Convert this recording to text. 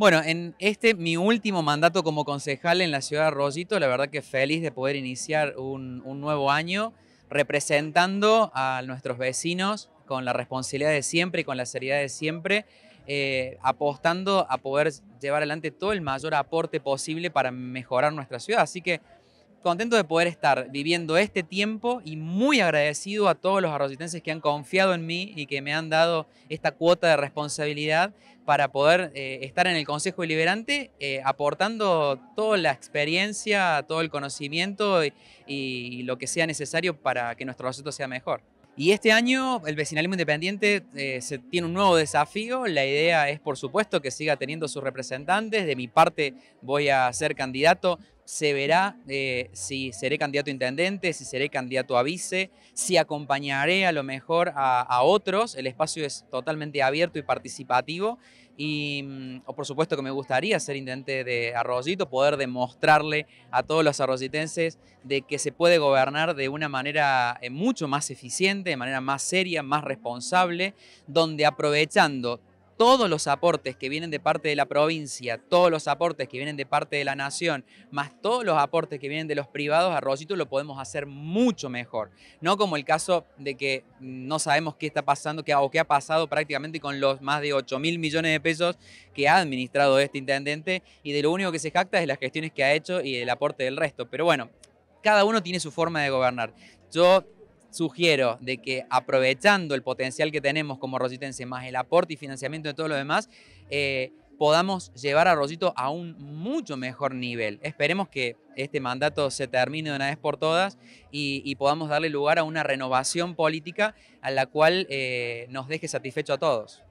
Bueno, en este mi último mandato como concejal en la ciudad de Arroyito, la verdad que feliz de poder iniciar un, nuevo año representando a nuestros vecinos con la responsabilidad de siempre y con la seriedad de siempre, eh, apostando a poder llevar adelante todo el mayor aporte posible para mejorar nuestra ciudad. Así que contento de poder estar viviendo este tiempo y muy agradecido a todos los arrocitenses que han confiado en mí y que me han dado esta cuota de responsabilidad para poder eh, estar en el Consejo Deliberante eh, aportando toda la experiencia, todo el conocimiento y, lo que sea necesario para que nuestro arrocito sea mejor. Y este año el vecinalismo independiente eh, se tiene un nuevo desafío. La idea es, por supuesto, que siga teniendo sus representantes. De mi parte voy a ser candidato se verá eh, si seré candidato a intendente, si seré candidato a vice, si acompañaré a lo mejor a, otros. El espacio es totalmente abierto y participativo. Y mm, por supuesto que me gustaría ser intendente de Arroyito, poder demostrarle a todos los arroyitenses de que se puede gobernar de una manera eh, mucho más eficiente, de manera más seria, más responsable, donde aprovechando todos los aportes que vienen de parte de la provincia, todos los aportes que vienen de parte de la nación, más todos los aportes que vienen de los privados, Rosito lo podemos hacer mucho mejor. No como el caso de que no sabemos qué está pasando qué, o qué ha pasado prácticamente con los más de 8 mil millones de pesos que ha administrado este intendente y de lo único que se jacta es las gestiones que ha hecho y el aporte del resto. Pero bueno, cada uno tiene su forma de gobernar. Yo sugiero de que aprovechando el potencial que tenemos como rositense, más el aporte y financiamiento de todo lo demás, eh, podamos llevar a Rosito a un mucho mejor nivel. Esperemos que este mandato se termine de una vez por todas y, podamos darle lugar a una renovación política a la cual eh, nos deje satisfecho a todos.